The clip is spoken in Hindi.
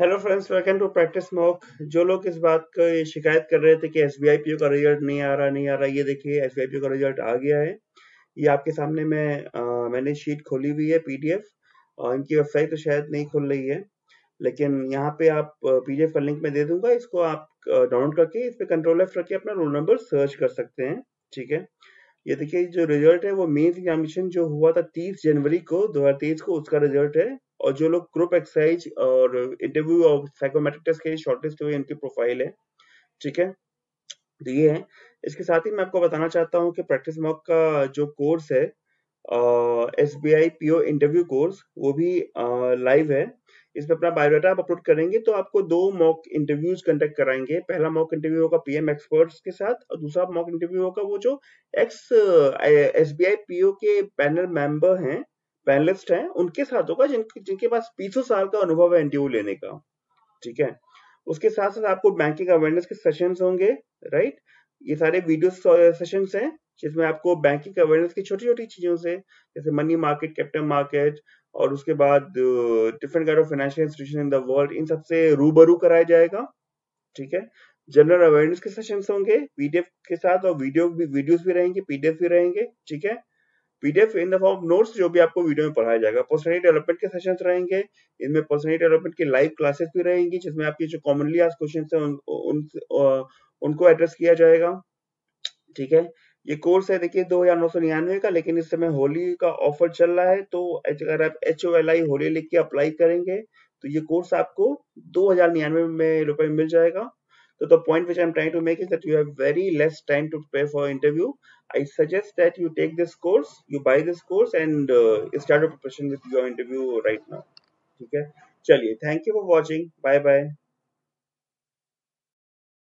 Hello friends welcome to practice mock जो लोग इस बात का शिकायत कर रहे थे कि एस बी का रिजल्ट नहीं आ रहा नहीं आ रहा ये देखिए एस बी का रिजल्ट आ गया है ये आपके सामने मैं आ, मैंने शीट खोली हुई है पीडीएफ और इनकी वेबसाइट तो शायद नहीं खुल रही है लेकिन यहाँ पे आप पीडीएफ का लिंक मैं दे दूंगा इसको आप डाउनलोड करके इस पर कंट्रोल एफ करके अपना रोल नंबर सर्च कर सकते हैं ठीक है ये देखिए जो रिजल्ट है वो मेन्स एग्जामिनेशन जो हुआ था तीस जनवरी को दो को उसका रिजल्ट है और जो लोग ग्रुप एक्सरसाइज और इंटरव्यू और साइकोमेट्रिक टेस्ट के शॉर्टेस्ट हुए इनकी प्रोफाइल है ठीक है तो ये है इसके साथ ही मैं आपको बताना चाहता हूँ कि प्रैक्टिस मॉक का जो कोर्स है S B I P O interview course वो भी लाइव uh, है इसमें अपना बायोडाटा आप अपलोड करेंगे तो आपको दो मॉक इंटरव्यूज कंडक्ट कराएंगे पहला मॉक इंटरव्यू होगा पीएम एक्सपर्ट्स के साथ और दूसरा मॉक इंटरव्यू होगा वो जो ex S B I PO के पैनल मेंबर हैं पैनलिस्ट हैं उनके साथ होगा जिनके जिनके पास बीसों साल का अनुभव है एनडीयू लेने का ठीक है उसके साथ साथ आपको बैंकिंग अवेयरनेस के सेशन होंगे राइट ये सारे वीडियो सेशन हैं जिसमें आपको बैंकिंग अवेयरनेस की छोटी छोटी चीजों से जैसे मनी मार्केट कैपिटल मार्केट और उसके बाद different kind of financial institution in the world इन सबसे रूबरू कराया जाएगा ठीक है जनरल अवेयरनेस के सेशन होंगे पीडीएफ के साथ और वीडियो भी वीडियोस भी रहेंगे पीडीएफ भी रहेंगे ठीक है PDF in the form of notes जो भी आपको वीडियो में पढ़ाया जाएगा पर्सनलिटी डेवलपमेंट के सेशन रहेंगे इनमें पर्सनलिटी डेवलपमेंट की लाइव क्लासेस भी रहेंगी जिसमें आपके जो कॉमनली आज क्वेश्चन है उन, उन, उनको एड्रेस किया जाएगा ठीक है ये कोर्स है देखिए दो हजार नौ सौ निन्यानवे का लेकिन इस समय होली का ऑफर चल रहा है तो अगर आप H O L I Holi लिख के अप्लाई करेंगे तो ये कोर्स आपको दो हजार निन्यानवे में रुपए मिल जाएगा So the point which I'm trying to make is that you have very less time to prepare for interview. I suggest that you take this course, you buy this course and uh, start your preparation with your interview right now. Okay. Chaliye. Thank you for watching. Bye bye.